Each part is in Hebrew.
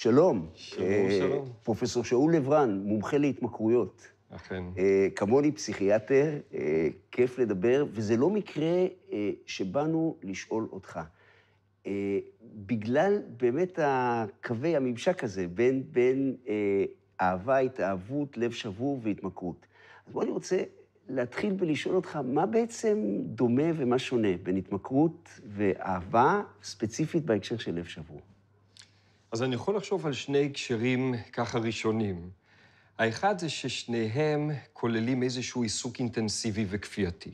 שלום. שלום, אה, שלום. פרופ' שאול לברן, מומחה להתמכרויות. אכן. אה, כמוני פסיכיאטר, אה, כיף לדבר, וזה לא מקרה אה, שבאנו לשאול אותך. אה, בגלל באמת הקווי הממשק הזה בין, בין אה, אהבה, התאהבות, לב שבור והתמכרות. אז בואו אני רוצה להתחיל בלשאול אותך, מה בעצם דומה ומה שונה בין התמכרות ואהבה, ספציפית בהקשר של לב שבור? אז אני יכול לחשוב על שני הקשרים ככה ראשונים. האחד זה ששניהם כוללים איזשהו עיסוק אינטנסיבי וכפייתי.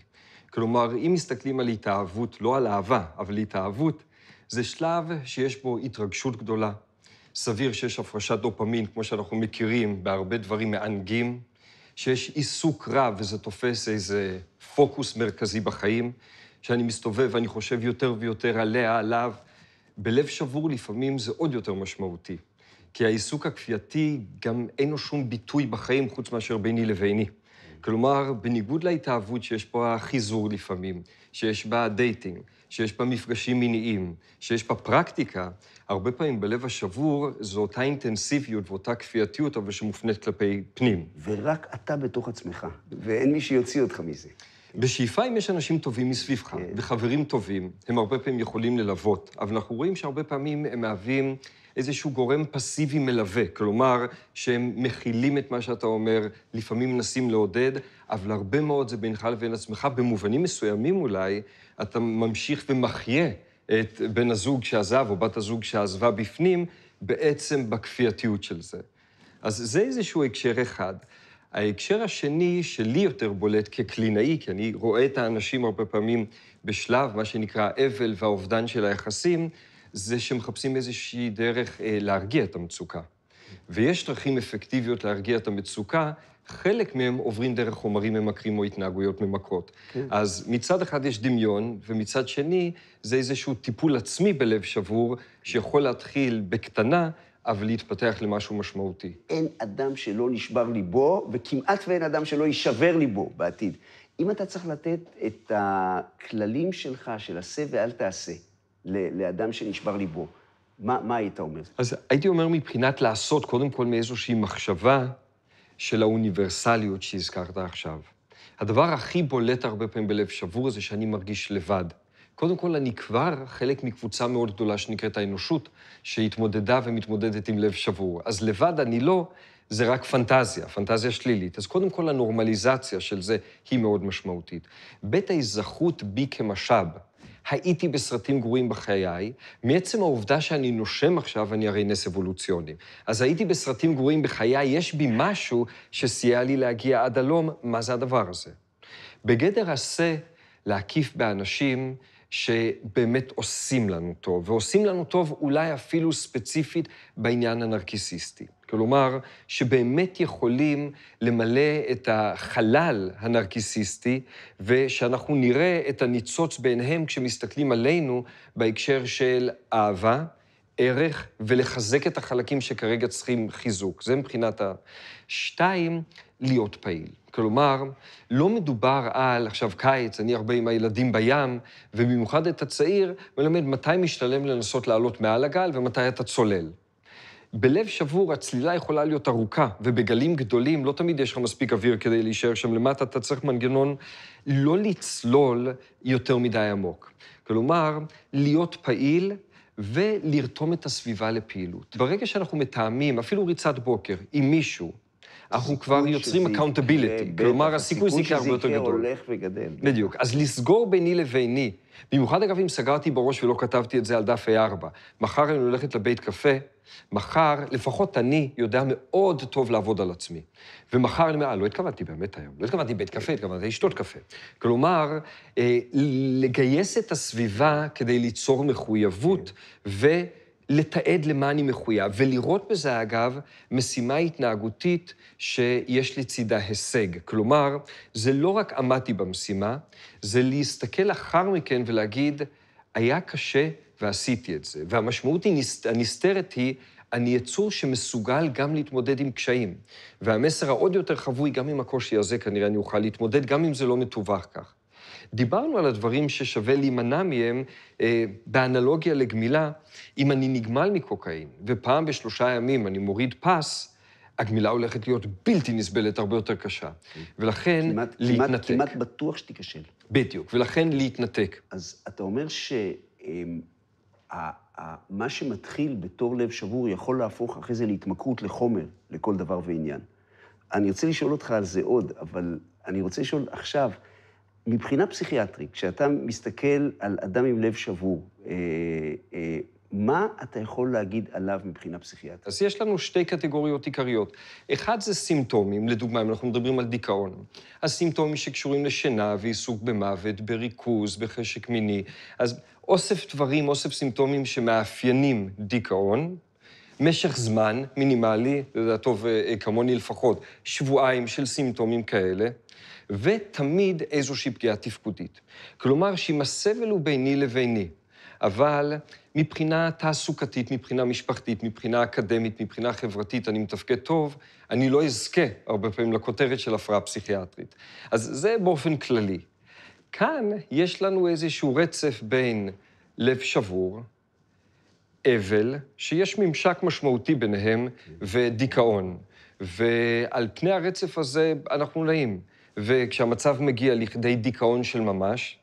כלומר, אם מסתכלים על התאהבות, לא על אהבה, אבל התאהבות, זה שלב שיש בו התרגשות גדולה. סביר שיש הפרשת דופמין, כמו שאנחנו מכירים, בהרבה דברים מענגים, שיש עיסוק רב וזה תופס איזה פוקוס מרכזי בחיים, שאני מסתובב ואני חושב יותר ויותר עליה, עליו, בלב שבור לפעמים זה עוד יותר משמעותי, כי העיסוק הכפייתי, גם אין לו שום ביטוי בחיים חוץ מאשר ביני לביני. כלומר, בניגוד להתאהבות שיש פה החיזור לפעמים, שיש בה דייטינג, שיש בה מפגשים מיניים, שיש בה פרקטיקה, הרבה פעמים בלב השבור זו אותה אינטנסיביות ואותה כפייתיות, אבל שמופנית כלפי פנים. ורק אתה בתוך עצמך, ואין מי שיוציא אותך מזה. בשאיפה, אם יש אנשים טובים מסביבך, כן. וחברים טובים, הם הרבה פעמים יכולים ללוות, אבל אנחנו רואים שהרבה פעמים הם מהווים איזשהו גורם פסיבי מלווה, כלומר, שהם מכילים את מה שאתה אומר, לפעמים מנסים לעודד, אבל הרבה מאוד זה בינך לבין עצמך, במובנים מסוימים אולי, אתה ממשיך ומחיה את בן הזוג שעזב או בת הזוג שעזבה בפנים, בעצם בכפייתיות של זה. אז זה איזשהו הקשר אחד. ההקשר השני, שלי יותר בולט כקלינאי, כי אני רואה את האנשים הרבה פעמים בשלב, מה שנקרא האבל והאובדן של היחסים, זה שמחפשים איזושהי דרך אה, להרגיע את המצוקה. ויש דרכים אפקטיביות להרגיע את המצוקה, חלק מהם עוברים דרך חומרים ממכרים או התנהגויות ממכרות. כן. אז מצד אחד יש דמיון, ומצד שני זה איזשהו טיפול עצמי בלב שבור, שיכול להתחיל בקטנה, אבל להתפתח למשהו משמעותי. אין אדם שלא נשבר ליבו, וכמעט ואין אדם שלא יישבר ליבו בעתיד. אם אתה צריך לתת את הכללים שלך, של עשה ואל תעשה, לאדם שנשבר ליבו, מה, מה היית אומר? אז הייתי אומר מבחינת לעשות, קודם כל מאיזושהי מחשבה של האוניברסליות שהזכרת עכשיו. הדבר הכי בולט הרבה פעמים בלב שבור זה שאני מרגיש לבד. קודם כל, אני כבר חלק מקבוצה מאוד גדולה שנקראת האנושות, שהתמודדה ומתמודדת עם לב שבור. אז לבד אני לא, זה רק פנטזיה, פנטזיה שלילית. אז קודם כל, הנורמליזציה של זה היא מאוד משמעותית. בית ההיזכות בי כמשאב, הייתי בסרטים גרועים בחיי, מעצם העובדה שאני נושם עכשיו, אני הרי נס אבולוציוני. אז הייתי בסרטים גרועים בחיי, יש בי משהו שסייע לי להגיע עד הלום, מה זה הדבר הזה? בגדר עשה, להקיף באנשים, שבאמת עושים לנו טוב, ועושים לנו טוב אולי אפילו ספציפית בעניין הנרקיסיסטי. כלומר, שבאמת יכולים למלא את החלל הנרקיסיסטי, ושאנחנו נראה את הניצוץ בעיניהם כשמסתכלים עלינו בהקשר של אהבה, ערך, ולחזק את החלקים שכרגע צריכים חיזוק. זה מבחינת ה... שתיים, להיות פעיל. כלומר, לא מדובר על, עכשיו קיץ, אני הרבה עם הילדים בים, ובמיוחד את הצעיר, מלמד מתי משתלם לנסות לעלות מעל הגל ומתי אתה צולל. בלב שבור הצלילה יכולה להיות ארוכה, ובגלים גדולים לא תמיד יש לך מספיק אוויר כדי להישאר שם למטה, אתה צריך מנגנון לא לצלול יותר מדי עמוק. כלומר, להיות פעיל ולרתום את הסביבה לפעילות. ברגע שאנחנו מתאמים, אפילו ריצת בוקר, עם מישהו, אנחנו כבר יוצרים accountability, כלומר הסיכוי שזה יקרה הרבה יותר גדול. הולך וגדל. כן. בדיוק. אז לסגור ביני לביני, במיוחד אגב אם סגרתי בראש ולא כתבתי את זה על דף A4, מחר אני הולכת לבית קפה, מחר לפחות אני יודע מאוד טוב לעבוד על עצמי. ומחר אני אומר, אה, לא התכוונתי באמת היום, לא התכוונתי בית קפה, התכוונתי לשתות קפה. כלומר, אה, לגייס את הסביבה כדי ליצור מחויבות כן. ו... לתעד למה אני מחויב, ולראות בזה, אגב, משימה התנהגותית שיש לצידה הישג. כלומר, זה לא רק עמדתי במשימה, זה להסתכל אחר מכן ולהגיד, היה קשה ועשיתי את זה. והמשמעות הנסתרת היא, אני יצור שמסוגל גם להתמודד עם קשיים. והמסר העוד יותר חבוי, גם עם הקושי הזה כנראה אני אוכל להתמודד, גם אם זה לא מתווך כך. דיברנו על הדברים ששווה להימנע מהם אה, באנלוגיה לגמילה. אם אני נגמל מקוקאין, ופעם בשלושה ימים אני מוריד פס, הגמילה הולכת להיות בלתי נסבלת, הרבה יותר קשה. ולכן, כמעט, להתנתק. כמעט, כמעט בטוח שתיכשל. בדיוק, ולכן להתנתק. אז אתה אומר שמה אמ, שמתחיל בתור לב שבור יכול להפוך אחרי זה להתמכרות לחומר, לכל דבר ועניין. אני רוצה לשאול אותך על זה עוד, אבל אני רוצה לשאול עכשיו, מבחינה פסיכיאטרית, כשאתה מסתכל על אדם עם לב שבור, אה, אה, מה אתה יכול להגיד עליו מבחינה פסיכיאטרית? אז יש לנו שתי קטגוריות עיקריות. אחד זה סימפטומים, לדוגמה, אם אנחנו מדברים על דיכאון. הסימפטומים שקשורים לשינה ועיסוק במוות, בריכוז, בחשק מיני. אז אוסף דברים, אוסף סימפטומים שמאפיינים דיכאון, משך זמן מינימלי, לדעתו וכמוני אה, לפחות, שבועיים של סימפטומים כאלה. ותמיד איזושהי פגיעה תפקודית. כלומר, שאם הסבל הוא ביני לביני, אבל מבחינה תעסוקתית, מבחינה משפחתית, מבחינה אקדמית, מבחינה חברתית, אני מתפקד טוב, אני לא אזכה הרבה פעמים לכותרת של הפרעה פסיכיאטרית. אז זה באופן כללי. כאן יש לנו איזשהו רצף בין לב שבור, אבל, שיש ממשק משמעותי ביניהם, ודיכאון. ועל פני הרצף הזה אנחנו נעים. וכשהמצב מגיע לכדי דיכאון של ממש,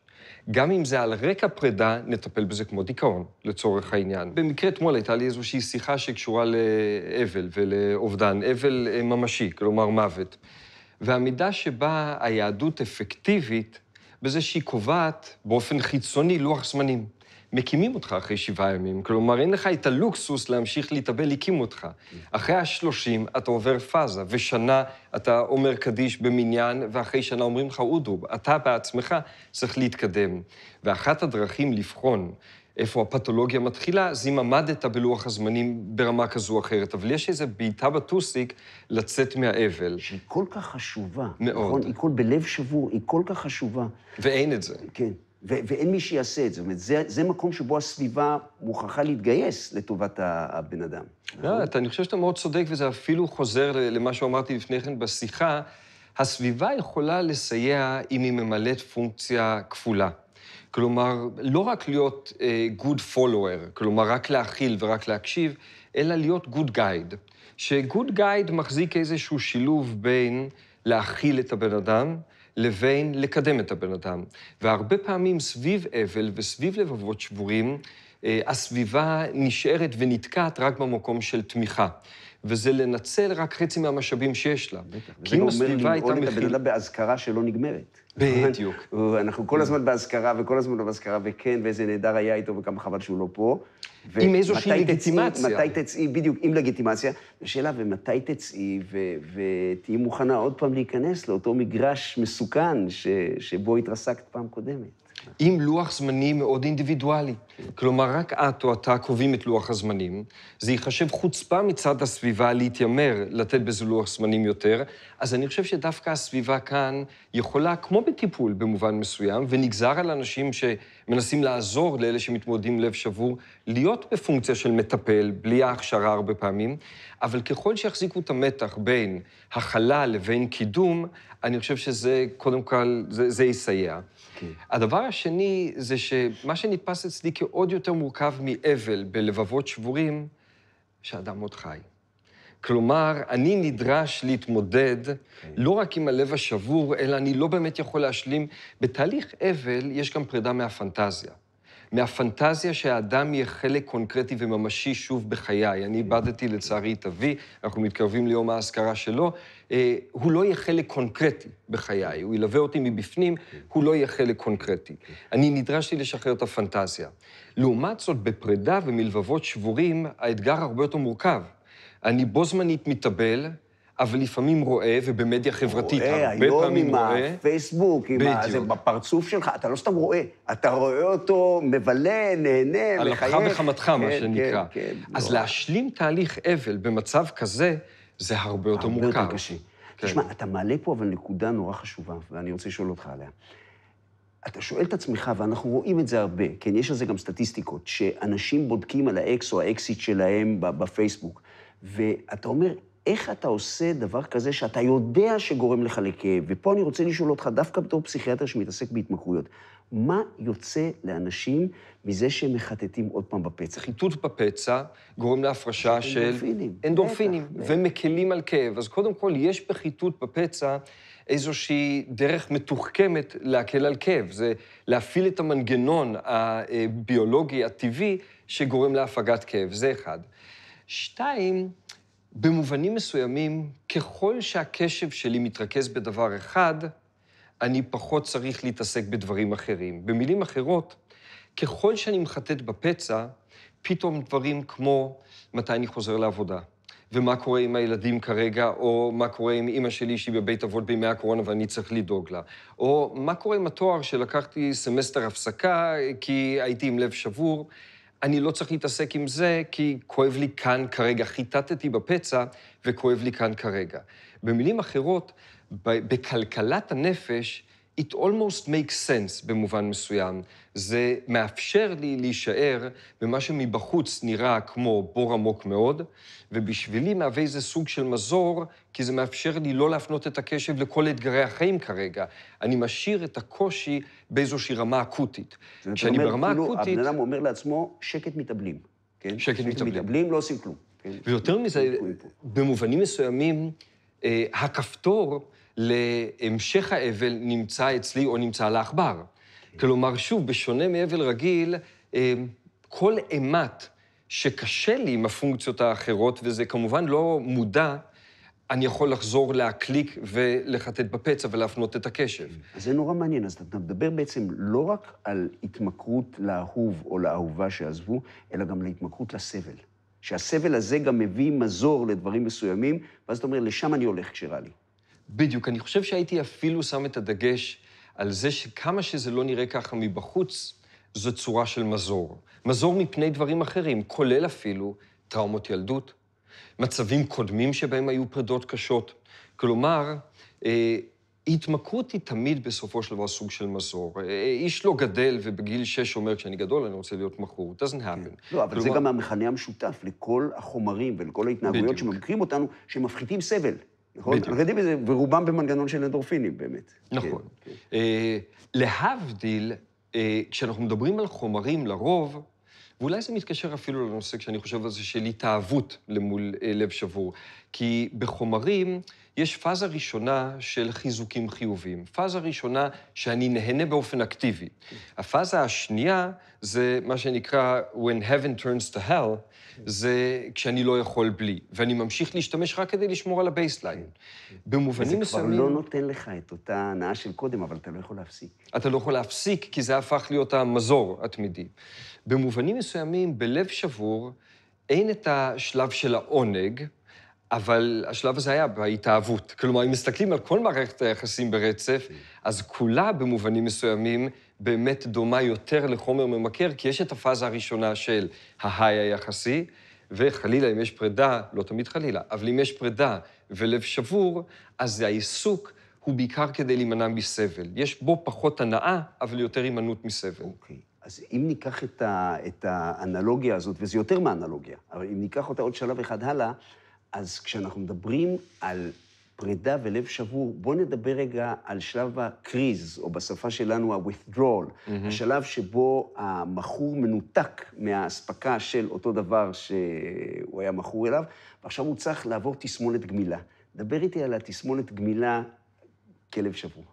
גם אם זה על רקע פרידה, נטפל בזה כמו דיכאון, לצורך העניין. במקרה אתמול הייתה לי איזושהי שיחה שקשורה לאבל ולאובדן, אבל אה, ממשי, כלומר מוות. והמידה שבה היהדות אפקטיבית, בזה שהיא קובעת באופן חיצוני לוח זמנים. מקימים אותך אחרי שבעה ימים. כלומר, אין לך את הלוקסוס להמשיך להתאבל, הקימו אותך. אחרי השלושים אתה עובר פאזה, ושנה אתה אומר קדיש במניין, ואחרי שנה אומרים לך אודו, אתה בעצמך צריך להתקדם. ואחת הדרכים לבחון איפה הפתולוגיה מתחילה, זה אם עמדת בלוח הזמנים ברמה כזו או אחרת. אבל יש איזו בעיטה בטוסיק לצאת מהאבל. שהיא כל כך חשובה. נכון? מאוד. נכון? היא כל בלב שבור, היא כל כך חשובה. ואין את זה. כן. ו- ואין מי שיעשה את זה. זאת אומרת, זה, זה מקום שבו הסביבה מוכרחה להתגייס לטובת הבן אדם. לא, נכון? אתה, אני חושב שאתה מאוד צודק, וזה אפילו חוזר למה שאמרתי לפני כן בשיחה. הסביבה יכולה לסייע אם היא ממלאת פונקציה כפולה. כלומר, לא רק להיות uh, good follower, כלומר, רק להכיל ורק להקשיב, אלא להיות good guide. ש-good guide מחזיק איזשהו שילוב בין להכיל את הבן אדם, לבין לקדם את הבן אדם. והרבה פעמים סביב אבל וסביב לבבות שבורים, אה, הסביבה נשארת ונתקעת רק במקום של תמיכה. וזה לנצל רק חצי מהמשאבים שיש לה. בטח, כי אם הסביבה הייתה מכיל... זה גם אומר לנעול את הבן אדם באזכרה שלא נגמרת. בדיוק. אנחנו כל הזמן באזכרה, וכל הזמן לא באזכרה, וכן, ואיזה נהדר היה איתו, וכמה חבל שהוא לא פה. ו- עם איזושהי לגיטימציה. מתי תצאי, בדיוק, עם לגיטימציה. השאלה, ומתי תצאי ו, ותהיי מוכנה עוד פעם להיכנס לאותו מגרש מסוכן ש, שבו התרסקת פעם קודמת? עם לוח זמנים מאוד אינדיבידואלי. כלומר, רק את או אתה קובעים את לוח הזמנים. זה ייחשב חוצפה מצד הסביבה להתיימר לתת בזה לוח זמנים יותר, אז אני חושב שדווקא הסביבה כאן יכולה, כמו בטיפול במובן מסוים, ונגזר על אנשים שמנסים לעזור לאלה שמתמודדים לב שבור, להיות בפונקציה של מטפל, בלי ההכשרה הרבה פעמים, אבל ככל שיחזיקו את המתח בין הכלה לבין קידום, אני חושב שזה, קודם כל, זה, זה יסייע. Okay. כן. הדבר הדבר השני זה שמה שנתפס אצלי כעוד יותר מורכב מאבל בלבבות שבורים, שאדם עוד חי. כלומר, אני נדרש להתמודד okay. כן. לא רק עם הלב השבור, אלא אני לא באמת יכול להשלים. בתהליך אבל יש גם פרידה מהפנטזיה. מהפנטזיה שהאדם יהיה חלק קונקרטי וממשי שוב בחיי. אני איבדתי לצערי את אבי, אנחנו מתקרבים ליום האזכרה שלו. אה, הוא לא יהיה חלק קונקרטי בחיי, הוא ילווה אותי מבפנים, הוא לא יהיה חלק קונקרטי. אני נדרשתי לשחרר את הפנטזיה. לעומת זאת, בפרידה ומלבבות שבורים, האתגר הרבה יותר מורכב. אני בו זמנית מתאבל, אבל לפעמים רואה, ובמדיה חברתית רואה, הרבה פעמים רואה. רואה, היום עם הפייסבוק, עם בדיוק. ה... זה בפרצוף שלך, אתה לא סתם רואה, אתה רואה אותו מבלה, נהנה, על מחייך. על אפך וחמתך, כן, מה שנקרא. כן, כן. אז לא. להשלים תהליך אבל במצב כזה, זה הרבה יותר הרבה מורכב. הרבה יותר קשה. כן. תשמע, אתה מעלה פה אבל נקודה נורא חשובה, ואני רוצה לשאול אותך עליה. אתה שואל את עצמך, ואנחנו רואים את זה הרבה, כן, יש על זה גם סטטיסטיקות, שאנשים בודקים על האקס או האקסיט שלהם בפייסבוק, ואתה אומר, איך אתה עושה דבר כזה שאתה יודע שגורם לך לכאב? ופה אני רוצה לשאול אותך, דווקא בתור פסיכיאטר שמתעסק בהתמכרויות, מה יוצא לאנשים מזה שהם מחטטים עוד פעם בפצע? חיטוט בפצע גורם להפרשה של אנדורפינים, אנדורפינים ומקלים על כאב. אז קודם כל, יש בחיטוט בפצע איזושהי דרך מתוחכמת להקל על כאב. זה להפעיל את המנגנון הביולוגי הטבעי שגורם להפגת כאב. זה אחד. שתיים, במובנים מסוימים, ככל שהקשב שלי מתרכז בדבר אחד, אני פחות צריך להתעסק בדברים אחרים. במילים אחרות, ככל שאני מחטט בפצע, פתאום דברים כמו מתי אני חוזר לעבודה, ומה קורה עם הילדים כרגע, או מה קורה עם אימא שלי שהיא בבית אבות בימי הקורונה ואני צריך לדאוג לה, או מה קורה עם התואר שלקחתי סמסטר הפסקה כי הייתי עם לב שבור. אני לא צריך להתעסק עם זה, כי כואב לי כאן כרגע. חיטטתי בפצע וכואב לי כאן כרגע. במילים אחרות, בכלכלת הנפש, it almost makes sense במובן מסוים. זה מאפשר לי להישאר במה שמבחוץ נראה כמו בור עמוק מאוד, ובשבילי מהווה איזה סוג של מזור, כי זה מאפשר לי לא להפנות את הקשב לכל אתגרי החיים כרגע. אני משאיר את הקושי באיזושהי רמה אקוטית. כשאני אומר, ברמה כאילו, אקוטית... הבן אדם אומר לעצמו, שקט מתאבלים. כן? שקט, שקט מתאבלים. מתאבלים, לא עושים כלום. כן? ויותר מזה, במובנים מסוימים, אה, הכפתור להמשך האבל נמצא אצלי או נמצא על העכבר. כלומר, שוב, בשונה מאבל רגיל, אמ, כל אימת שקשה לי עם הפונקציות האחרות, וזה כמובן לא מודע, אני יכול לחזור להקליק ולחטט בפצע ולהפנות את הקשב. אז זה נורא מעניין. אז אתה מדבר בעצם לא רק על התמכרות לאהוב או לאהובה שעזבו, אלא גם להתמכרות לסבל. שהסבל הזה גם מביא מזור לדברים מסוימים, ואז אתה אומר, לשם אני הולך כשרע לי. בדיוק. אני חושב שהייתי אפילו שם את הדגש על זה שכמה שזה לא נראה ככה מבחוץ, זו צורה של מזור. מזור מפני דברים אחרים, כולל אפילו טראומות ילדות, מצבים קודמים שבהם היו פרדות קשות. כלומר, אה, התמכרות היא תמיד בסופו של דבר סוג של מזור. אה, איש לא גדל ובגיל שש אומר, כשאני גדול אני רוצה להיות מכור. It doesn't happen. כן. לא, אבל כלומר... זה גם המכנה המשותף לכל החומרים ולכל ההתנהגויות שממכרים אותנו, שמפחיתים סבל. נכון? בדיוק. אנחנו ורובם במנגנון של אנדורפינים באמת. נכון. כן, כן. אה, להבדיל, אה, כשאנחנו מדברים על חומרים לרוב, ואולי זה מתקשר אפילו לנושא, כשאני חושב על זה, של התאהבות למול אה, לב שבור. כי בחומרים יש פאזה ראשונה של חיזוקים חיוביים, פאזה ראשונה שאני נהנה באופן אקטיבי. הפאזה השנייה זה מה שנקרא When heaven turns to hell, זה כשאני לא יכול בלי, ואני ממשיך להשתמש רק כדי לשמור על הבייסליין. במובנים מסוימים... זה כבר לא נותן לך את אותה הנאה של קודם, אבל אתה לא יכול להפסיק. אתה לא יכול להפסיק, כי זה הפך להיות המזור התמידי. במובנים מסוימים, בלב שבור, אין את השלב של העונג, אבל השלב הזה היה בהתאהבות. כלומר, אם מסתכלים על כל מערכת היחסים ברצף, אז כולה במובנים מסוימים באמת דומה יותר לחומר ממכר, כי יש את הפאזה הראשונה של ההיי היחסי, וחלילה, אם יש פרידה, לא תמיד חלילה, אבל אם יש פרידה ולב שבור, אז העיסוק הוא בעיקר כדי להימנע מסבל. יש בו פחות הנאה, אבל יותר הימנעות מסבל. אוקיי. Okay. אז אם ניקח את, ה, את האנלוגיה הזאת, וזה יותר מאנלוגיה, אבל אם ניקח אותה עוד שלב אחד הלאה, אז כשאנחנו מדברים על פרידה ולב שבור, בואו נדבר רגע על שלב הקריז, או בשפה שלנו ה-withdrawal, mm-hmm. השלב שבו המכור מנותק מהאספקה של אותו דבר שהוא היה מכור אליו, ועכשיו הוא צריך לעבור תסמונת גמילה. דבר איתי על התסמונת גמילה כלב שבור.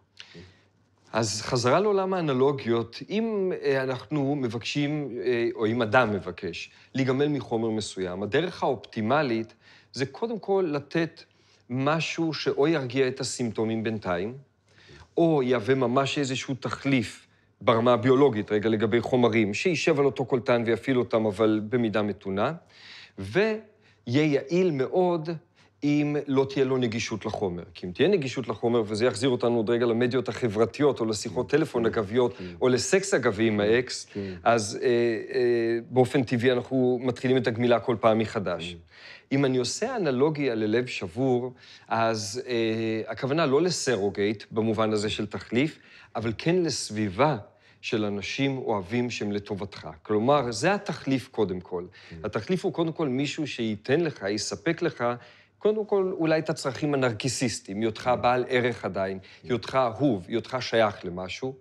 אז חזרה לעולם האנלוגיות, אם אה, אנחנו מבקשים, אה, או אם אדם מבקש, להיגמל מחומר מסוים, הדרך האופטימלית זה קודם כל לתת משהו שאו ירגיע את הסימפטומים בינתיים, או יהווה ממש איזשהו תחליף ברמה הביולוגית, רגע, לגבי חומרים, שישב על אותו קולטן ויפעיל אותם, אבל במידה מתונה, ויהיה יעיל מאוד אם לא תהיה לו נגישות לחומר. כי אם תהיה נגישות לחומר, וזה יחזיר אותנו עוד רגע למדיות החברתיות, או לשיחות כן, טלפון כן, אגביות, כן. או לסקס אגבי עם האקס, אז אה, אה, באופן טבעי אנחנו מתחילים את הגמילה כל פעם מחדש. אם אני עושה אנלוגיה ללב שבור, אז אה, הכוונה לא לסרוגייט, במובן הזה של תחליף, אבל כן לסביבה של אנשים אוהבים שהם לטובתך. כלומר, זה התחליף קודם כל. התחליף הוא קודם כל מישהו שייתן לך, יספק לך קודם כל, אולי את הצרכים הנרקיסיסטיים, היותך בעל ערך עדיין, היותך אהוב, היותך שייך למשהו.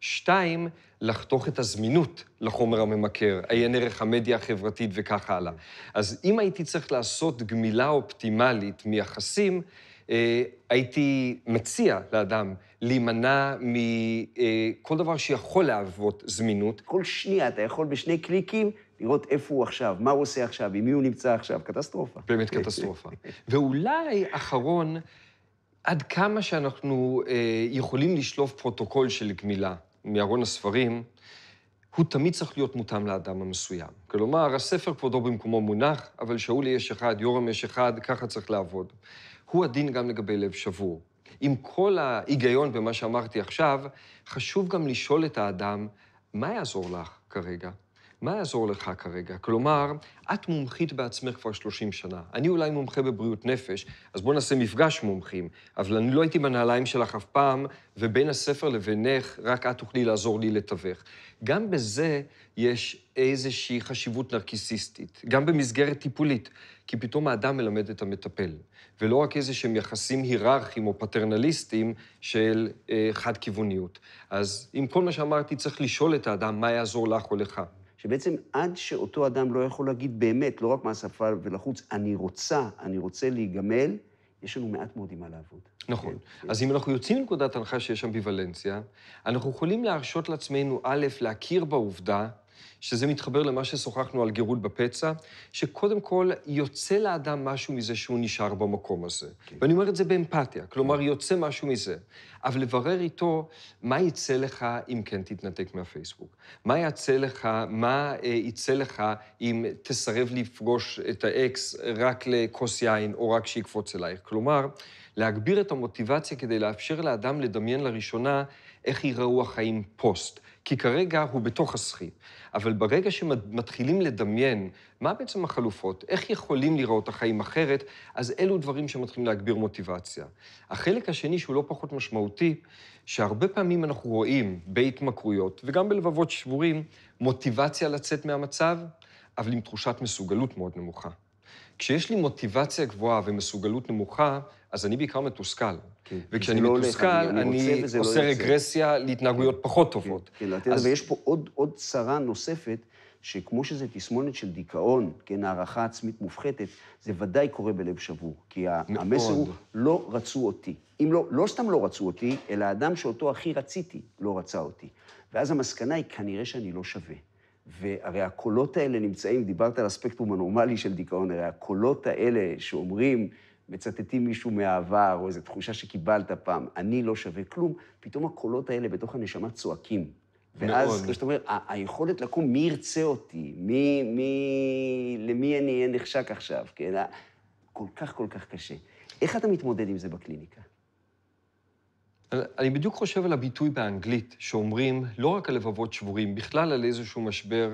שתיים, לחתוך את הזמינות לחומר הממכר, עיין ערך המדיה החברתית וכך הלאה. אז אם הייתי צריך לעשות גמילה אופטימלית מיחסים, אה, הייתי מציע לאדם להימנע מכל אה, דבר שיכול להוות זמינות. כל שנייה אתה יכול בשני קליקים לראות איפה הוא עכשיו, מה הוא עושה עכשיו, עם מי הוא נמצא עכשיו, קטסטרופה. באמת קטסטרופה. ואולי אחרון, עד כמה שאנחנו אה, יכולים לשלוף פרוטוקול של גמילה מארון הספרים, הוא תמיד צריך להיות מותאם לאדם המסוים. כלומר, הספר כבודו במקומו מונח, אבל שאולי יש אחד, יורם יש אחד, ככה צריך לעבוד. הוא הדין גם לגבי לב שבור. עם כל ההיגיון במה שאמרתי עכשיו, חשוב גם לשאול את האדם, מה יעזור לך כרגע? מה יעזור לך כרגע? כלומר, את מומחית בעצמך כבר 30 שנה. אני אולי מומחה בבריאות נפש, אז בואו נעשה מפגש מומחים. אבל אני לא הייתי בנעליים שלך אף פעם, ובין הספר לבינך, רק את תוכלי לעזור לי לתווך. גם בזה יש איזושהי חשיבות נרקיסיסטית, גם במסגרת טיפולית, כי פתאום האדם מלמד את המטפל, ולא רק איזה שהם יחסים היררכיים או פטרנליסטיים של אה, חד-כיווניות. אז עם כל מה שאמרתי, צריך לשאול את האדם מה יעזור לך או לך. שבעצם עד שאותו אדם לא יכול להגיד באמת, לא רק מהשפה ולחוץ, אני רוצה, אני רוצה להיגמל, יש לנו מעט מאוד עם מה לעבוד. נכון. כן, כן. אז כן. אם אנחנו יוצאים מנקודת הנחה שיש אמביוולנציה, אנחנו יכולים להרשות לעצמנו, א', להכיר בעובדה שזה מתחבר למה ששוחחנו על גירוד בפצע, שקודם כל יוצא לאדם משהו מזה שהוא נשאר במקום הזה. כן. ואני אומר את זה באמפתיה, כלומר, כן. יוצא משהו מזה. אבל לברר איתו מה יצא לך אם כן תתנתק מהפייסבוק. מה יצא לך, מה אה, יצא לך אם תסרב לפגוש את האקס רק לכוס יין או רק שיקפוץ אלייך. כלומר, להגביר את המוטיבציה כדי לאפשר לאדם לדמיין לראשונה איך ייראו החיים פוסט. כי כרגע הוא בתוך הסחי. אבל ברגע שמתחילים לדמיין מה בעצם החלופות, איך יכולים לראות החיים אחרת, אז אלו דברים שמתחילים להגביר מוטיבציה. החלק השני, שהוא לא פחות משמעותי, שהרבה פעמים אנחנו רואים בהתמכרויות, וגם בלבבות שבורים, מוטיבציה לצאת מהמצב, אבל עם תחושת מסוגלות מאוד נמוכה. כשיש לי מוטיבציה גבוהה ומסוגלות נמוכה, אז אני בעיקר מתוסכל. כן. וכשאני לא מתוסכל, אני, אני אני לא עושה לא רגרסיה להתנהגויות כן, פחות טובות. כן, כן, אז... ויש פה עוד, עוד צרה נוספת, שכמו שזה תסמונת של דיכאון, כן, הערכה עצמית מופחתת, זה ודאי קורה בלב שבור. כי מאוד. המסר הוא, לא רצו אותי. אם לא, לא סתם לא רצו אותי, אלא האדם שאותו הכי רציתי לא רצה אותי. ואז המסקנה היא, כנראה שאני לא שווה. והרי הקולות האלה נמצאים, דיברת על הספקטרום הנורמלי של דיכאון, הרי הקולות האלה שאומרים, מצטטים מישהו מהעבר, או איזו תחושה שקיבלת פעם, אני לא שווה כלום, פתאום הקולות האלה בתוך הנשמה צועקים. ואז, כמו שאתה אומר, היכולת לקום, מי ירצה אותי? מי, מי, למי אני אהיה נחשק עכשיו? כן, כל כך, כל כך קשה. איך אתה מתמודד עם זה בקליניקה? אני בדיוק חושב על הביטוי באנגלית, שאומרים לא רק על לבבות שבורים, בכלל על איזשהו משבר,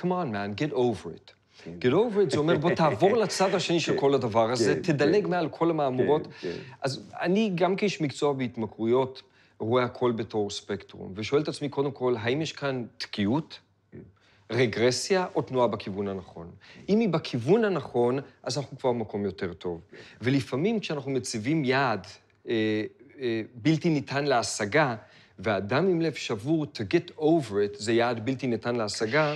come on man, get over it. גילוי כן. זה אומר, בוא תעבור לצד השני של כן. כל הדבר הזה, כן, תדלג מעל כל המהמורות. אז אני, גם כאיש מקצוע בהתמכרויות, רואה הכל בתור ספקטרום, ושואל את עצמי, קודם כל, האם יש כאן תקיעות? רגרסיה או תנועה בכיוון הנכון. אם היא בכיוון הנכון, אז אנחנו כבר במקום יותר טוב. ולפעמים כשאנחנו מציבים יעד אה, אה, בלתי ניתן להשגה, ואדם עם לב שבור, to get over it, זה יעד בלתי ניתן להשגה,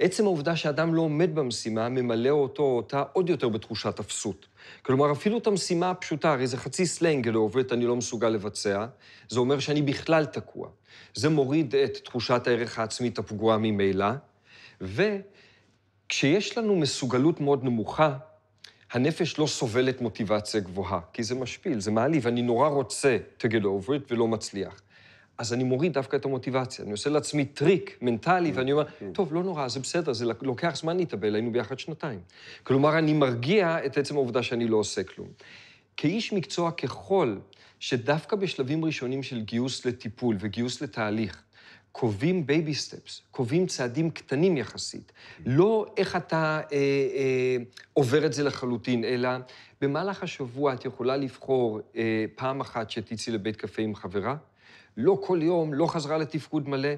עצם העובדה שאדם לא עומד במשימה, ממלא אותו או אותה עוד יותר בתחושת אפסות. כלומר, אפילו את המשימה הפשוטה, הרי זה חצי סלנג אלא עובד, אני לא מסוגל לבצע, זה אומר שאני בכלל תקוע. זה מוריד את תחושת הערך העצמית הפגועה ממילא, וכשיש לנו מסוגלות מאוד נמוכה, הנפש לא סובלת מוטיבציה גבוהה, כי זה משפיל, זה מעליב, אני נורא רוצה to get over it ולא מצליח. אז אני מוריד דווקא את המוטיבציה. אני עושה לעצמי טריק מנטלי, כן, ואני אומר, כן. טוב, לא נורא, זה בסדר, זה לוקח זמן להתאבל, היינו ביחד שנתיים. כלומר, אני מרגיע את עצם העובדה שאני לא עושה כלום. כאיש מקצוע ככל שדווקא בשלבים ראשונים של גיוס לטיפול וגיוס לתהליך, קובעים בייבי סטפס, קובעים צעדים קטנים יחסית. לא איך אתה אה, אה, עובר את זה לחלוטין, אלא במהלך השבוע את יכולה לבחור אה, פעם אחת שתצאי לבית קפה עם חברה, לא כל יום, לא חזרה לתפקוד מלא,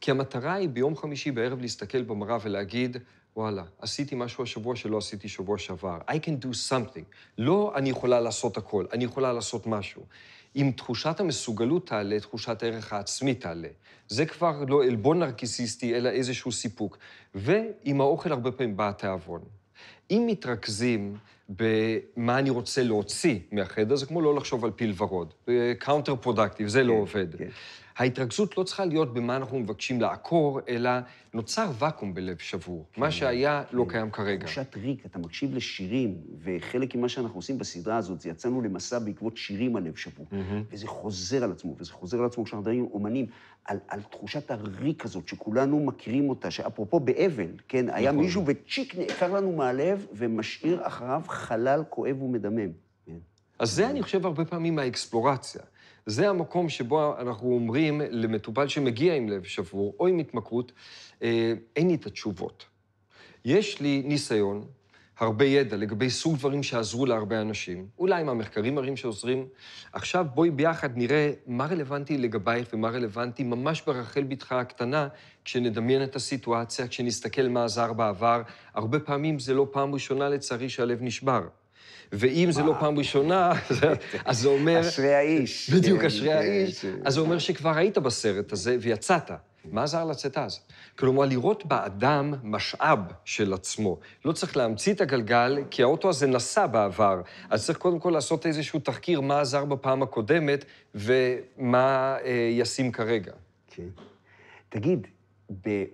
כי המטרה היא ביום חמישי בערב להסתכל במראה ולהגיד, וואלה, עשיתי משהו השבוע שלא עשיתי שבוע שעבר. I can do something. לא אני יכולה לעשות הכל, אני יכולה לעשות משהו. אם תחושת המסוגלות תעלה, תחושת הערך העצמי תעלה. זה כבר לא עלבון נרקיסיסטי, אלא איזשהו סיפוק. ועם האוכל הרבה פעמים בא התיאבון. אם מתרכזים במה אני רוצה להוציא מהחדר, זה כמו לא לחשוב על פיל ורוד. קאונטר פרודקטיב, זה לא כן, עובד. כן. ההתרכזות לא צריכה להיות במה אנחנו מבקשים לעקור, אלא נוצר ואקום בלב שבור. כן, מה שהיה לא כן. לא קיים כרגע. תחושת ריק, אתה מקשיב לשירים, וחלק ממה שאנחנו עושים בסדרה הזאת, זה יצאנו למסע בעקבות שירים על לב שבור. Mm-hmm. וזה חוזר על עצמו, וזה חוזר על עצמו כשאנחנו מדברים עם אומנים, על, על תחושת הריק הזאת, שכולנו מכירים אותה, שאפרופו באבל, כן, היה נכון. מישהו וצ'יק נעקר לנו מהלב, ומשאיר אחריו חלל כואב ומדמם. אז זה, אני חושב, הרבה פעמים האקספלורציה. זה המקום שבו אנחנו אומרים למטופל שמגיע עם לב שבור או עם התמכרות, אה, אין לי את התשובות. יש לי ניסיון, הרבה ידע לגבי סוג דברים שעזרו להרבה אנשים, אולי מהמחקרים מראים שעוזרים. עכשיו בואי ביחד נראה מה רלוונטי לגבייך ומה רלוונטי ממש ברחל בתך הקטנה, כשנדמיין את הסיטואציה, כשנסתכל מה עזר בעבר. הרבה פעמים זה לא פעם ראשונה לצערי שהלב נשבר. ואם זה לא פעם ראשונה, אז זה אומר... אשרי האיש. בדיוק, כן, אשרי כן, האיש. אז זה אומר שכבר היית בסרט הזה ויצאת. מה עזר לצאת אז? כלומר, לראות באדם משאב של עצמו. לא צריך להמציא את הגלגל, כי האוטו הזה נסע בעבר. אז צריך קודם כל לעשות איזשהו תחקיר מה עזר בפעם הקודמת ומה אה, ישים כרגע. כן. תגיד,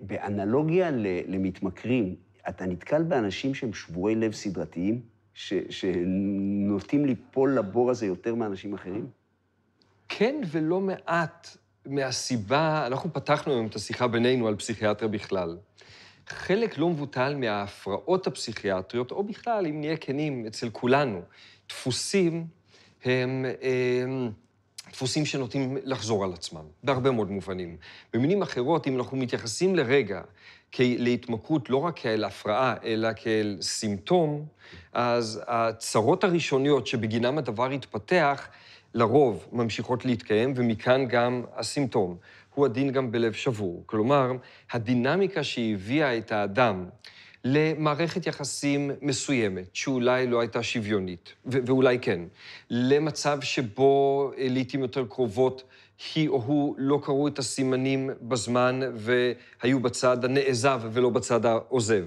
באנלוגיה למתמכרים, אתה נתקל באנשים שהם שבורי לב סדרתיים? ש, שנוטים ליפול לבור הזה יותר מאנשים אחרים? כן ולא מעט מהסיבה, אנחנו פתחנו היום את השיחה בינינו על פסיכיאטריה בכלל. חלק לא מבוטל מההפרעות הפסיכיאטריות, או בכלל, אם נהיה כנים, אצל כולנו, דפוסים הם... הם אמ, דפוסים שנוטים לחזור על עצמם, בהרבה מאוד מובנים. במילים אחרות, אם אנחנו מתייחסים לרגע להתמכרות לא רק כאל הפרעה, אלא כאל סימפטום, אז הצרות הראשוניות שבגינם הדבר התפתח, לרוב ממשיכות להתקיים, ומכאן גם הסימפטום. הוא הדין גם בלב שבור. כלומר, הדינמיקה שהביאה את האדם למערכת יחסים מסוימת, שאולי לא הייתה שוויונית, ואולי כן, למצב שבו לעיתים יותר קרובות היא או הוא לא קראו את הסימנים בזמן והיו בצד הנעזב ולא בצד העוזב.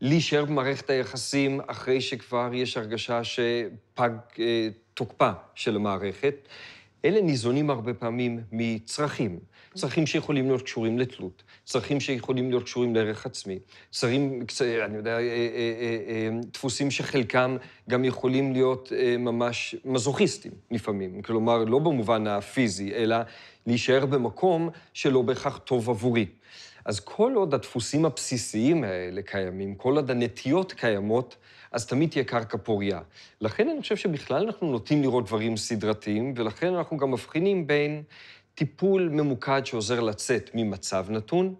להישאר במערכת היחסים אחרי שכבר יש הרגשה שפג אה, תוקפה של המערכת. אלה ניזונים הרבה פעמים מצרכים. צרכים שיכולים להיות קשורים לתלות, צרכים שיכולים להיות קשורים לערך עצמי, צרכים, אני יודע, אה, אה, אה, דפוסים שחלקם גם יכולים להיות ממש מזוכיסטים לפעמים. כלומר, לא במובן הפיזי, אלא להישאר במקום שלא בהכרח טוב עבורי. אז כל עוד הדפוסים הבסיסיים האלה קיימים, כל עוד הנטיות קיימות, אז תמיד תהיה קרקע פוריה. לכן אני חושב שבכלל אנחנו נוטים לראות דברים סדרתיים, ולכן אנחנו גם מבחינים בין טיפול ממוקד שעוזר לצאת ממצב נתון,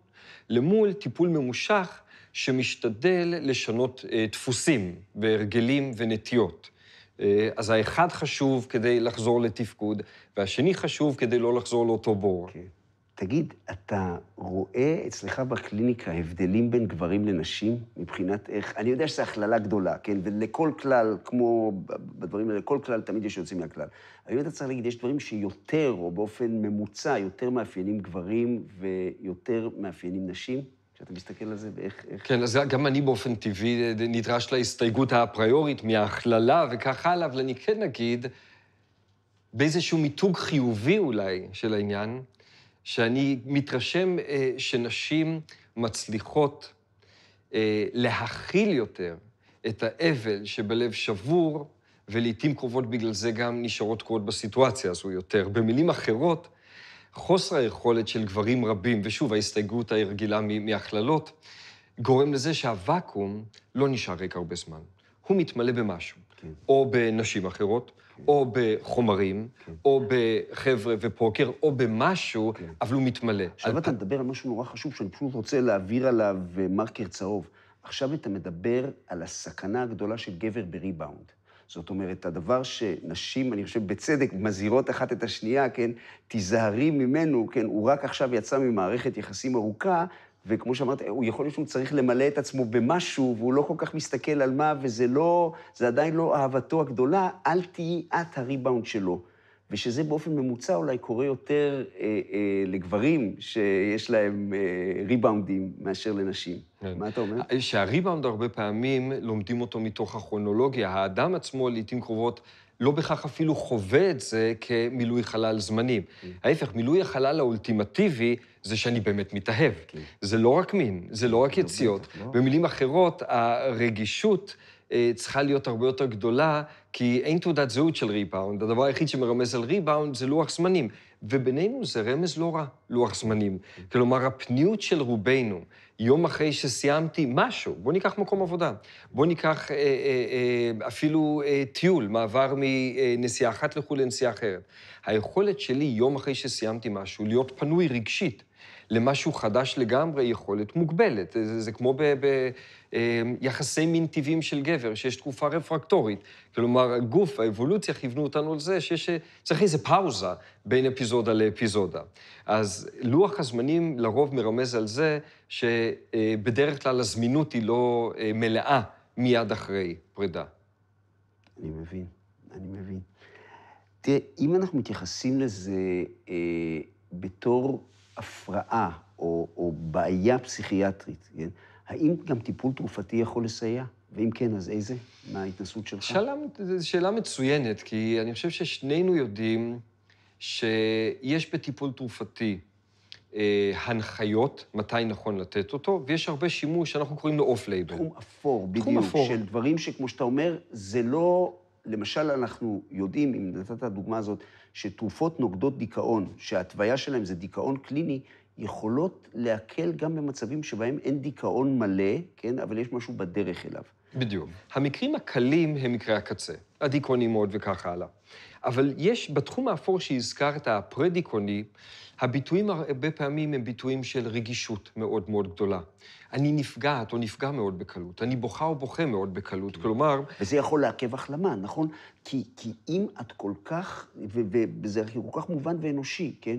למול טיפול ממושך שמשתדל לשנות אה, דפוסים והרגלים ונטיות. אה, אז האחד חשוב כדי לחזור לתפקוד, והשני חשוב כדי לא לחזור לאותו בור. כן. תגיד, אתה רואה אצלך בקליניקה הבדלים בין גברים לנשים מבחינת איך... אני יודע שזו הכללה גדולה, כן? ולכל כלל, כמו בדברים האלה, לכל כלל תמיד יש יוצאים מהכלל. היום אתה צריך להגיד, יש דברים שיותר, או באופן ממוצע, יותר מאפיינים גברים ויותר מאפיינים נשים? כשאתה מסתכל על זה ואיך... איך... כן, אז גם אני באופן טבעי נדרש להסתייגות הפריורית מההכללה וכך הלאה, אבל אני כן אגיד, באיזשהו מיתוג חיובי אולי של העניין, שאני מתרשם אה, שנשים מצליחות אה, להכיל יותר את האבל שבלב שבור, ולעיתים קרובות בגלל זה גם נשארות תקועות בסיטואציה הזו יותר. במילים אחרות, חוסר היכולת של גברים רבים, ושוב, ההסתייגות הרגילה מהכללות, גורם לזה שהוואקום לא נשאר ריק הרבה זמן. הוא מתמלא במשהו, כן. או בנשים אחרות, או בחומרים, או בחבר'ה ופוקר, או במשהו, כן. אבל הוא מתמלא. עכשיו אתה מדבר על משהו נורא חשוב, שאני פשוט רוצה להעביר עליו אה, מרקר צהוב. עכשיו אתה מדבר על הסכנה הגדולה של גבר בריבאונד. זאת אומרת, הדבר שנשים, אני חושב, בצדק, מזהירות אחת את השנייה, כן, תיזהרי ממנו, כן, הוא רק עכשיו יצא ממערכת יחסים ארוכה, וכמו שאמרת, הוא יכול להיות שהוא צריך למלא את עצמו במשהו, והוא לא כל כך מסתכל על מה, וזה לא, זה עדיין לא אהבתו הגדולה, אל תהיי את הריבאונד שלו. ושזה באופן ממוצע אולי קורה יותר אה, אה, לגברים שיש להם אה, ריבאונדים מאשר לנשים. כן. מה אתה אומר? שהריבאונד הרבה פעמים לומדים אותו מתוך הכרונולוגיה. האדם עצמו לעיתים קרובות לא בהכרח אפילו חווה את זה כמילוי חלל זמנים. כן. ההפך, מילוי החלל האולטימטיבי זה שאני באמת מתאהב. כן. זה לא רק מין, זה לא רק לא, יציאות. לא. במילים אחרות, הרגישות אה, צריכה להיות הרבה יותר גדולה, כי אין תעודת זהות של ריבאונד. הדבר היחיד שמרמז על ריבאונד זה לוח זמנים. ובינינו זה רמז לא רע, לוח זמנים. כלומר, הפניות של רובנו, יום אחרי שסיימתי משהו, בואו ניקח מקום עבודה, בואו ניקח אה, אה, אה, אפילו אה, טיול, מעבר מנסיעה אחת לחו"ל לנסיעה אחרת. היכולת שלי, יום אחרי שסיימתי משהו, להיות פנוי רגשית למשהו חדש לגמרי, יכולת מוגבלת. זה, זה כמו ב... ב אמ, יחסי מין טבעיים של גבר, שיש תקופה רפרקטורית. כלומר, הגוף, האבולוציה, כיוונו אותנו לזה צריך איזו פאוזה בין אפיזודה לאפיזודה. אז לוח הזמנים לרוב מרמז על זה שבדרך אה, כלל הזמינות היא לא אה, מלאה מיד אחרי פרידה. אני מבין, אני מבין. תראה, אם אנחנו מתייחסים לזה אה, בתור הפרעה או, או בעיה פסיכיאטרית, כן? האם גם טיפול תרופתי יכול לסייע? ואם כן, אז איזה? מה ההתנסות שלך? שאלה, זו שאלה מצוינת, כי אני חושב ששנינו יודעים שיש בטיפול תרופתי אה, הנחיות, מתי נכון לתת אותו, ויש הרבה שימוש שאנחנו קוראים לו אוף-לייבל. תחום אפור, בדיוק, תחום אפור. של דברים שכמו שאתה אומר, זה לא... למשל, אנחנו יודעים, אם נתת את הדוגמה הזאת, שתרופות נוגדות דיכאון, שההתוויה שלהן זה דיכאון קליני, יכולות להקל גם במצבים שבהם אין דיכאון מלא, כן, אבל יש משהו בדרך אליו. בדיוק. המקרים הקלים הם מקרי הקצה, הדיכאונימות וכך הלאה. אבל יש, בתחום האפור שהזכרת, הפרה-דיכאוני, הביטויים הרבה פעמים הם ביטויים של רגישות מאוד מאוד גדולה. אני נפגעת או נפגע מאוד בקלות, אני בוכה או בוכה מאוד בקלות, mm. כלומר... וזה יכול לעכב החלמה, נכון? כי, כי אם את כל כך, וזה כל כך מובן ואנושי, כן?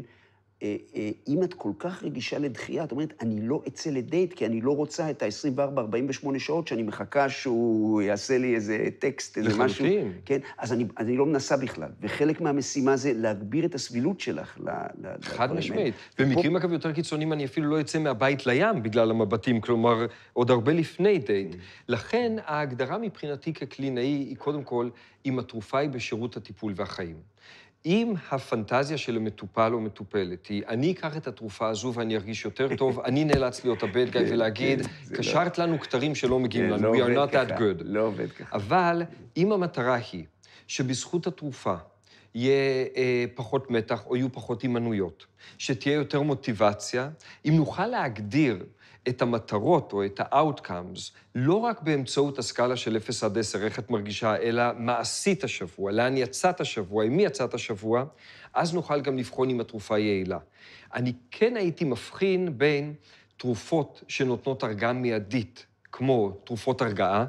אה, אה, אם את כל כך רגישה לדחייה, את אומרת, אני לא אצא לדייט כי אני לא רוצה את ה-24-48 שעות שאני מחכה שהוא יעשה לי איזה טקסט, איזה משהו. לחלוטין. כן, אז אני, אני לא מנסה בכלל. וחלק מהמשימה זה להגביר את הסבילות שלך לדברים חד משמעית. במקרים, אגב, יותר קיצוניים, אני אפילו לא אצא מהבית לים בגלל המבטים, כלומר, עוד הרבה לפני דייט. לכן, ההגדרה מבחינתי כקלינאי היא קודם כל, אם התרופה היא בשירות הטיפול והחיים. אם הפנטזיה של המטופל או מטופלת היא, אני אקח את התרופה הזו ואני ארגיש יותר טוב, אני נאלץ להיות הבד גיא כן, ולהגיד, כן, לא- קשרת לנו כתרים שלא מגיעים כן, לנו, לא we are not that good. לא עובד ככה. אבל אם המטרה היא שבזכות התרופה יהיה אה, פחות מתח או יהיו פחות הימנויות, שתהיה יותר מוטיבציה, אם נוכל להגדיר את המטרות או את ה-outcomes, לא רק באמצעות הסקאלה של 0 עד 10, איך את מרגישה, אלא מה עשית השבוע, לאן יצאת השבוע, עם מי יצאת השבוע, אז נוכל גם לבחון אם התרופה יעילה. אני כן הייתי מבחין בין תרופות שנותנות הרגעה מיידית, כמו תרופות הרגעה,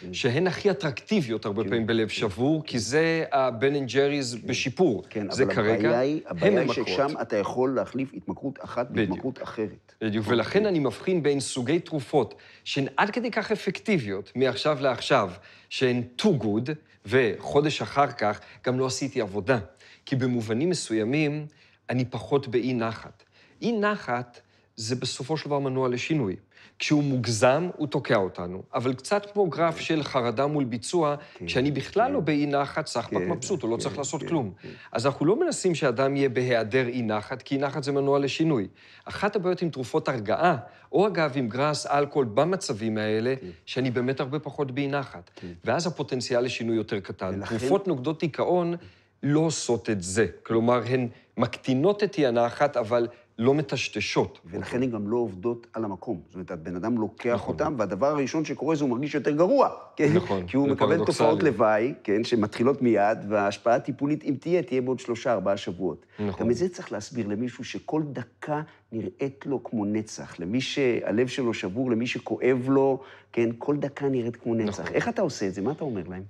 כן. שהן הכי אטרקטיביות הרבה כן, פעמים בלב כן. שבור, כי כן. זה הבן אנד ג'ריז כן, בשיפור. כן, זה אבל כרגע, הבעיה היא, הבעיה היא ששם אתה יכול להחליף התמכרות אחת בהתמכרות אחרת. בדיוק, אוקיי. ולכן אני מבחין בין סוגי תרופות שהן עד כדי כך אפקטיביות מעכשיו לעכשיו, שהן too good, וחודש אחר כך גם לא עשיתי עבודה. כי במובנים מסוימים אני פחות באי נחת. אי נחת זה בסופו של דבר מנוע לשינוי. כשהוא מוגזם, הוא תוקע אותנו. אבל קצת כמו גרף כן. של חרדה מול ביצוע, כן, כשאני בכלל כן. לא באי נחת, סחבק כן, מבסוט, כן, הוא לא כן, צריך כן, לעשות כן, כלום. כן. אז אנחנו לא מנסים שאדם יהיה בהיעדר אי נחת, כי אי נחת זה מנוע לשינוי. אחת הבעיות עם תרופות הרגעה, או אגב עם גראס, אלכוהול, במצבים האלה, כן. שאני באמת הרבה פחות באי נחת. כן. ואז הפוטנציאל לשינוי יותר קטן. ולכן... תרופות נוגדות דיכאון לא עושות את זה. כלומר, הן מקטינות את אי הנחת, אבל לא מטשטשות. ולכן הן גם לא עובדות על המקום. זאת אומרת, הבן אדם לוקח נכון. אותם, והדבר הראשון שקורה זה הוא מרגיש יותר גרוע. כן? נכון, כי הוא מקבל תופעות לוואי, כן, שמתחילות מיד, וההשפעה הטיפולית, אם תהיה, תהיה בעוד שלושה, ארבעה שבועות. נכון. גם את זה צריך להסביר למישהו שכל דקה נראית לו כמו נצח. למי שהלב שלו שבור, למי שכואב לו, כן, כל דקה נראית כמו נצח. נכון. איך אתה עושה את זה? מה אתה אומר להם?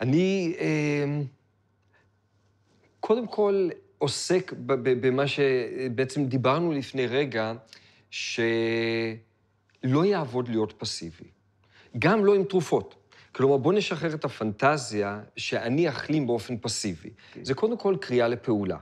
אני... אה, קודם כל, עוסק במה שבעצם דיברנו לפני רגע, שלא יעבוד להיות פסיבי. גם לא עם תרופות. כלומר, בוא נשחרר את הפנטזיה שאני אחלים באופן פסיבי. Okay. כן. זה קודם כל קריאה לפעולה.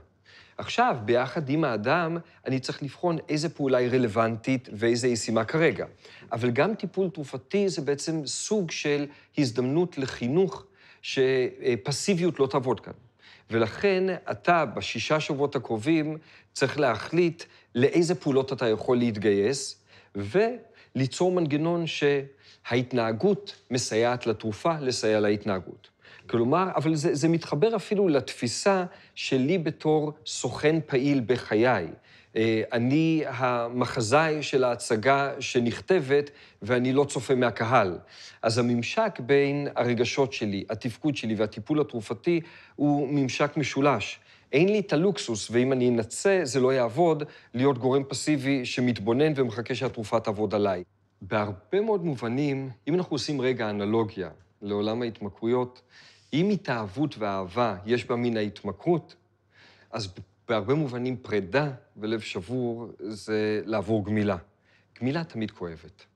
עכשיו, ביחד עם האדם, אני צריך לבחון איזה פעולה היא רלוונטית ואיזה ישימה כרגע. אבל גם טיפול תרופתי זה בעצם סוג של הזדמנות לחינוך שפסיביות לא תעבוד כאן. ולכן אתה, בשישה שבועות הקרובים, צריך להחליט לאיזה פעולות אתה יכול להתגייס, וליצור מנגנון שההתנהגות מסייעת לתרופה לסייע להתנהגות. כלומר, אבל זה, זה מתחבר אפילו לתפיסה שלי בתור סוכן פעיל בחיי. אה, אני המחזאי של ההצגה שנכתבת, ואני לא צופה מהקהל. אז הממשק בין הרגשות שלי, התפקוד שלי והטיפול התרופתי הוא ממשק משולש. אין לי את הלוקסוס, ואם אני אנצה, זה לא יעבוד, להיות גורם פסיבי שמתבונן ומחכה שהתרופה תעבוד עליי. בהרבה מאוד מובנים, אם אנחנו עושים רגע אנלוגיה לעולם ההתמכרויות, אם התאהבות ואהבה יש בה מן ההתמכרות, אז בהרבה מובנים פרידה ולב שבור זה לעבור גמילה. גמילה תמיד כואבת.